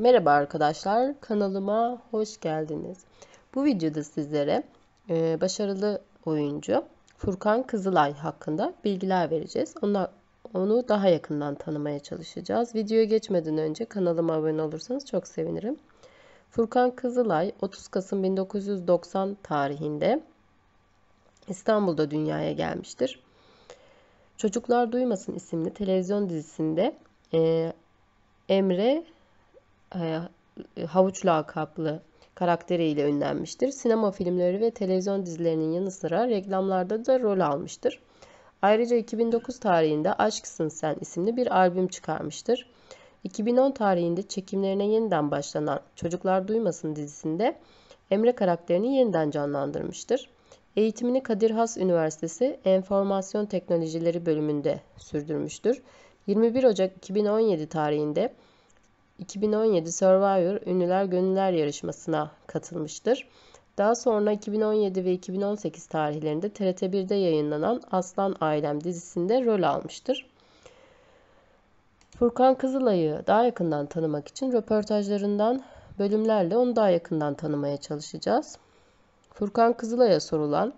Merhaba arkadaşlar, kanalıma hoş geldiniz. Bu videoda sizlere e, başarılı oyuncu Furkan Kızılay hakkında bilgiler vereceğiz. Ona, onu daha yakından tanımaya çalışacağız. Videoya geçmeden önce kanalıma abone olursanız çok sevinirim. Furkan Kızılay 30 Kasım 1990 tarihinde İstanbul'da dünyaya gelmiştir. Çocuklar Duymasın isimli televizyon dizisinde e, Emre e, havuç lakaplı karakteriyle ünlenmiştir. Sinema filmleri ve televizyon dizilerinin yanı sıra reklamlarda da rol almıştır. Ayrıca 2009 tarihinde Aşksın Sen isimli bir albüm çıkarmıştır. 2010 tarihinde çekimlerine yeniden başlanan Çocuklar Duymasın dizisinde Emre karakterini yeniden canlandırmıştır. Eğitimini Kadir Has Üniversitesi Enformasyon Teknolojileri bölümünde sürdürmüştür. 21 Ocak 2017 tarihinde 2017 Survivor Ünlüler Gönüller yarışmasına katılmıştır. Daha sonra 2017 ve 2018 tarihlerinde TRT1'de yayınlanan Aslan Ailem dizisinde rol almıştır. Furkan Kızılay'ı daha yakından tanımak için röportajlarından bölümlerle onu daha yakından tanımaya çalışacağız. Furkan Kızılay'a sorulan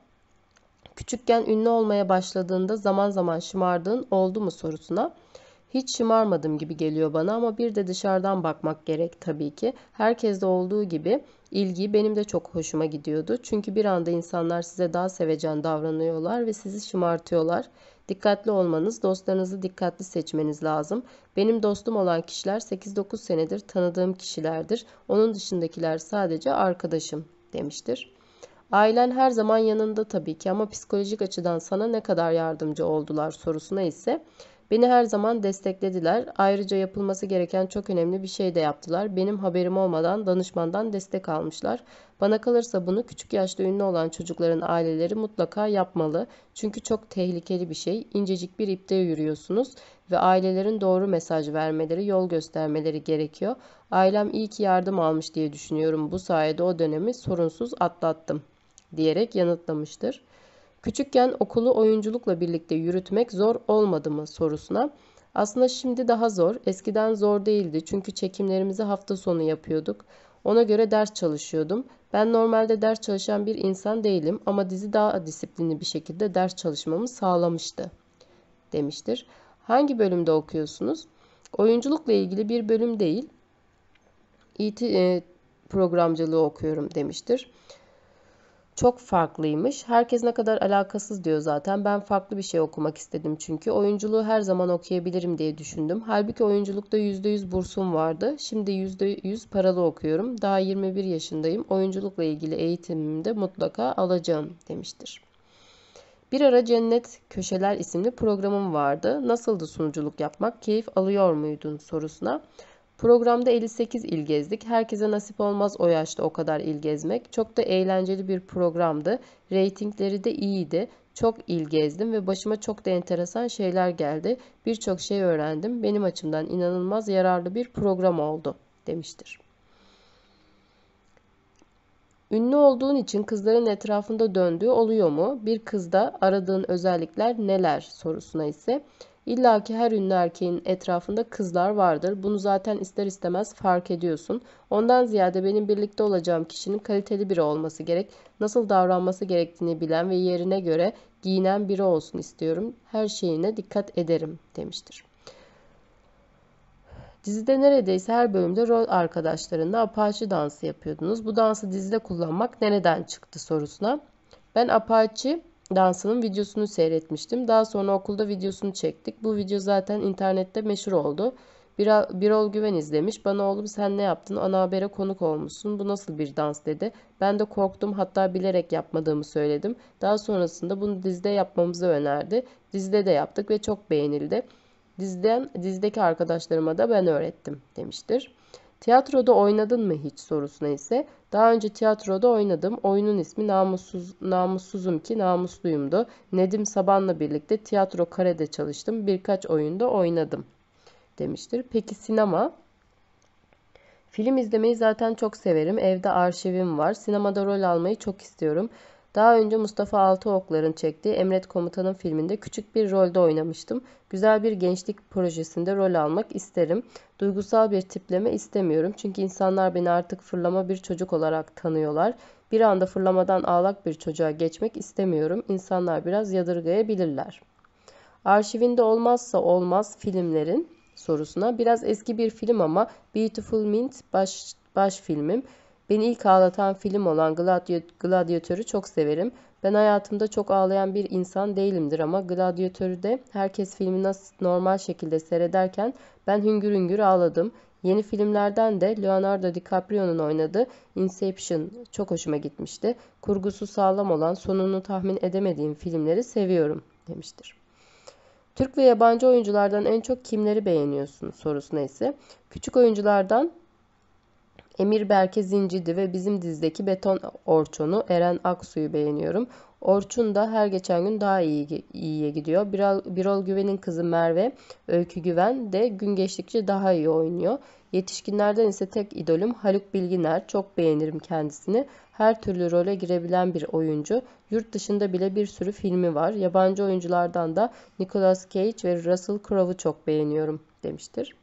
Küçükken ünlü olmaya başladığında zaman zaman şımardığın oldu mu sorusuna hiç şımarmadım gibi geliyor bana ama bir de dışarıdan bakmak gerek tabii ki. Herkeste olduğu gibi ilgi benim de çok hoşuma gidiyordu. Çünkü bir anda insanlar size daha sevecen davranıyorlar ve sizi şımartıyorlar. Dikkatli olmanız, dostlarınızı dikkatli seçmeniz lazım. Benim dostum olan kişiler 8-9 senedir tanıdığım kişilerdir. Onun dışındakiler sadece arkadaşım demiştir. Ailen her zaman yanında tabii ki ama psikolojik açıdan sana ne kadar yardımcı oldular sorusuna ise Beni her zaman desteklediler. Ayrıca yapılması gereken çok önemli bir şey de yaptılar. Benim haberim olmadan danışmandan destek almışlar. Bana kalırsa bunu küçük yaşta ünlü olan çocukların aileleri mutlaka yapmalı. Çünkü çok tehlikeli bir şey. İncecik bir ipte yürüyorsunuz ve ailelerin doğru mesaj vermeleri, yol göstermeleri gerekiyor. Ailem iyi ki yardım almış diye düşünüyorum. Bu sayede o dönemi sorunsuz atlattım diyerek yanıtlamıştır. Küçükken okulu oyunculukla birlikte yürütmek zor olmadı mı sorusuna aslında şimdi daha zor. Eskiden zor değildi çünkü çekimlerimizi hafta sonu yapıyorduk. Ona göre ders çalışıyordum. Ben normalde ders çalışan bir insan değilim ama dizi daha disiplinli bir şekilde ders çalışmamı sağlamıştı demiştir. Hangi bölümde okuyorsunuz? Oyunculukla ilgili bir bölüm değil. İT e, programcılığı okuyorum demiştir çok farklıymış. Herkes ne kadar alakasız diyor zaten. Ben farklı bir şey okumak istedim çünkü. Oyunculuğu her zaman okuyabilirim diye düşündüm. Halbuki oyunculukta %100 bursum vardı. Şimdi %100 paralı okuyorum. Daha 21 yaşındayım. Oyunculukla ilgili eğitimimi de mutlaka alacağım demiştir. Bir ara Cennet Köşeler isimli programım vardı. Nasıldı sunuculuk yapmak? Keyif alıyor muydun sorusuna Programda 58 il gezdik. Herkese nasip olmaz o yaşta o kadar il gezmek. Çok da eğlenceli bir programdı. Ratingleri de iyiydi. Çok il gezdim ve başıma çok da enteresan şeyler geldi. Birçok şey öğrendim. Benim açımdan inanılmaz yararlı bir program oldu demiştir. Ünlü olduğun için kızların etrafında döndüğü oluyor mu? Bir kızda aradığın özellikler neler sorusuna ise İlla ki her ünlü erkeğin etrafında kızlar vardır. Bunu zaten ister istemez fark ediyorsun. Ondan ziyade benim birlikte olacağım kişinin kaliteli biri olması gerek. Nasıl davranması gerektiğini bilen ve yerine göre giyinen biri olsun istiyorum. Her şeyine dikkat ederim demiştir. Dizide neredeyse her bölümde rol arkadaşlarınla Apache dansı yapıyordunuz. Bu dansı dizide kullanmak nereden çıktı sorusuna. Ben Apache dansının videosunu seyretmiştim. Daha sonra okulda videosunu çektik. Bu video zaten internette meşhur oldu. Bir, Birol Güven izlemiş. Bana oğlum sen ne yaptın? Ana habere konuk olmuşsun. Bu nasıl bir dans dedi. Ben de korktum hatta bilerek yapmadığımı söyledim. Daha sonrasında bunu dizide yapmamızı önerdi. Dizide de yaptık ve çok beğenildi. Dizden, dizdeki arkadaşlarıma da ben öğrettim demiştir. Tiyatroda oynadın mı hiç sorusuna ise daha önce tiyatroda oynadım. Oyunun ismi Namussuz, Namussuzum ki Namusluyum'du. Nedim Saban'la birlikte tiyatro karede çalıştım. Birkaç oyunda oynadım demiştir. Peki sinema? Film izlemeyi zaten çok severim. Evde arşivim var. Sinemada rol almayı çok istiyorum. Daha önce Mustafa Altıoklar'ın çektiği Emret Komutanın filminde küçük bir rolde oynamıştım. Güzel bir gençlik projesinde rol almak isterim. Duygusal bir tipleme istemiyorum çünkü insanlar beni artık fırlama bir çocuk olarak tanıyorlar. Bir anda fırlamadan ağlak bir çocuğa geçmek istemiyorum. İnsanlar biraz yadırgayabilirler. Arşivinde olmazsa olmaz filmlerin sorusuna biraz eski bir film ama Beautiful Mint baş, baş filmim. Beni ilk ağlatan film olan Gladio çok severim. Ben hayatımda çok ağlayan bir insan değilimdir ama Gladyatör'ü de herkes filmi nasıl normal şekilde seyrederken ben hüngür hüngür ağladım. Yeni filmlerden de Leonardo DiCaprio'nun oynadığı Inception çok hoşuma gitmişti. Kurgusu sağlam olan, sonunu tahmin edemediğim filmleri seviyorum demiştir. Türk ve yabancı oyunculardan en çok kimleri beğeniyorsunuz sorusuna ise küçük oyunculardan Emir Berke Zincidi ve bizim dizdeki beton Orçun'u Eren Aksu'yu beğeniyorum. Orçun da her geçen gün daha iyi iyiye gidiyor. Birol, Birol Güven'in kızı Merve, Öykü Güven de gün geçtikçe daha iyi oynuyor. Yetişkinlerden ise tek idolüm Haluk Bilginer. Çok beğenirim kendisini. Her türlü role girebilen bir oyuncu. Yurt dışında bile bir sürü filmi var. Yabancı oyunculardan da Nicolas Cage ve Russell Crowe'u çok beğeniyorum demiştir.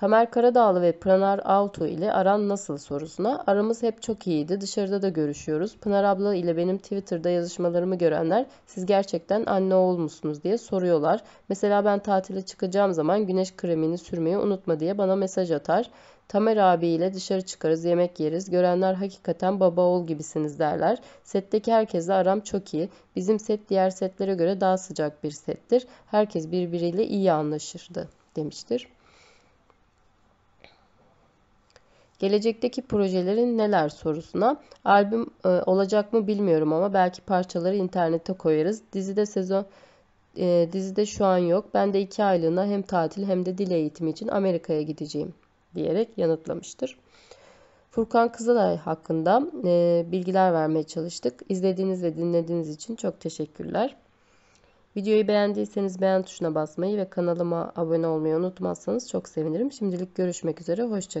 Tamer Karadağlı ve Pınar Altu ile aran nasıl sorusuna aramız hep çok iyiydi. Dışarıda da görüşüyoruz. Pınar abla ile benim Twitter'da yazışmalarımı görenler siz gerçekten anne oğul musunuz diye soruyorlar. Mesela ben tatile çıkacağım zaman güneş kremini sürmeyi unutma diye bana mesaj atar. Tamer abi ile dışarı çıkarız, yemek yeriz. Görenler hakikaten baba oğul gibisiniz derler. Setteki herkesle aram çok iyi. Bizim set diğer setlere göre daha sıcak bir settir. Herkes birbiriyle iyi anlaşırdı demiştir. Gelecekteki projelerin neler sorusuna albüm e, olacak mı bilmiyorum ama belki parçaları internete koyarız. Dizide sezon e, dizide şu an yok. Ben de iki aylığına hem tatil hem de dil eğitimi için Amerika'ya gideceğim diyerek yanıtlamıştır. Furkan Kızılay hakkında e, bilgiler vermeye çalıştık. İzlediğiniz ve dinlediğiniz için çok teşekkürler. Videoyu beğendiyseniz beğen tuşuna basmayı ve kanalıma abone olmayı unutmazsanız çok sevinirim. Şimdilik görüşmek üzere, hoşçakalın.